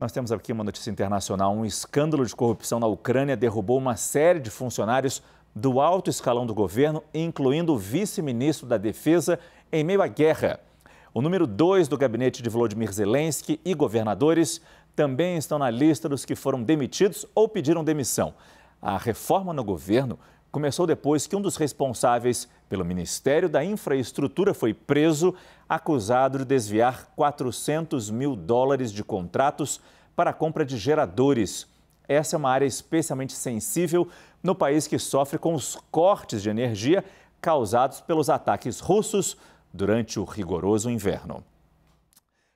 Nós temos aqui uma notícia internacional. Um escândalo de corrupção na Ucrânia derrubou uma série de funcionários do alto escalão do governo, incluindo o vice-ministro da Defesa, em meio à guerra. O número dois do gabinete de Volodymyr Zelensky e governadores também estão na lista dos que foram demitidos ou pediram demissão. A reforma no governo começou depois que um dos responsáveis pelo Ministério da Infraestrutura foi preso, acusado de desviar 400 mil dólares de contratos para a compra de geradores. Essa é uma área especialmente sensível no país que sofre com os cortes de energia causados pelos ataques russos durante o rigoroso inverno.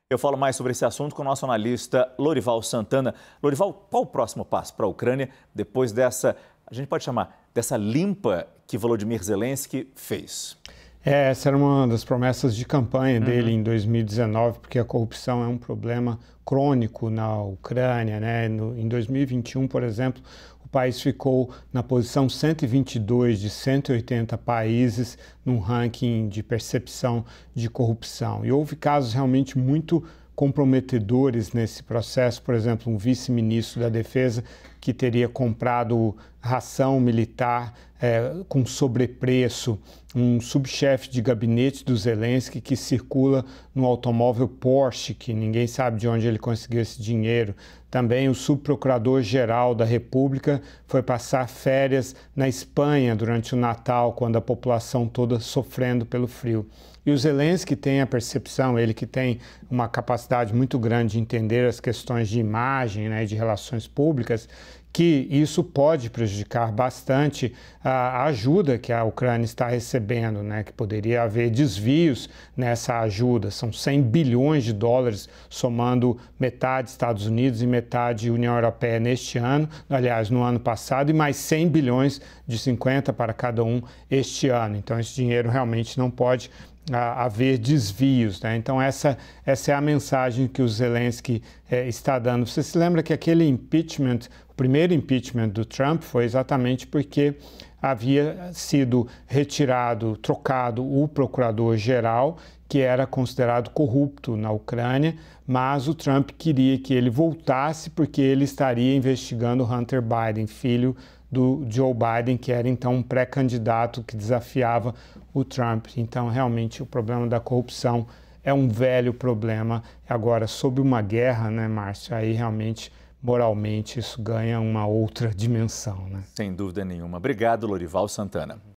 Eu falo mais sobre esse assunto com o nosso analista Lorival Santana. Lorival, qual o próximo passo para a Ucrânia depois dessa, a gente pode chamar, dessa limpa que Volodymyr Zelensky fez? É, essa era uma das promessas de campanha uhum. dele em 2019, porque a corrupção é um problema crônico na Ucrânia. Né? No, em 2021, por exemplo, o país ficou na posição 122 de 180 países num ranking de percepção de corrupção. E houve casos realmente muito comprometedores nesse processo, por exemplo, um vice-ministro da Defesa que teria comprado ração militar é, com sobrepreço, um subchefe de gabinete do Zelensky que circula no automóvel Porsche, que ninguém sabe de onde ele conseguiu esse dinheiro. Também o subprocurador-geral da República foi passar férias na Espanha durante o Natal, quando a população toda sofrendo pelo frio. E o Zelensky tem a percepção, ele que tem uma capacidade muito grande de entender as questões de imagem, né, de relações públicas, que isso pode prejudicar bastante a ajuda que a Ucrânia está recebendo, né? que poderia haver desvios nessa ajuda. São 100 bilhões de dólares, somando metade Estados Unidos e metade União Europeia neste ano, aliás, no ano passado, e mais 100 bilhões de 50 para cada um este ano. Então, esse dinheiro realmente não pode ah, haver desvios. Né? Então, essa, essa é a mensagem que o Zelensky eh, está dando. Você se lembra que aquele impeachment o primeiro impeachment do Trump foi exatamente porque havia sido retirado, trocado o procurador-geral, que era considerado corrupto na Ucrânia, mas o Trump queria que ele voltasse porque ele estaria investigando Hunter Biden, filho do Joe Biden, que era então um pré-candidato que desafiava o Trump. Então, realmente, o problema da corrupção é um velho problema. Agora, sob uma guerra, né, Márcio? Aí realmente moralmente isso ganha uma outra dimensão. Né? Sem dúvida nenhuma. Obrigado, Lorival Santana.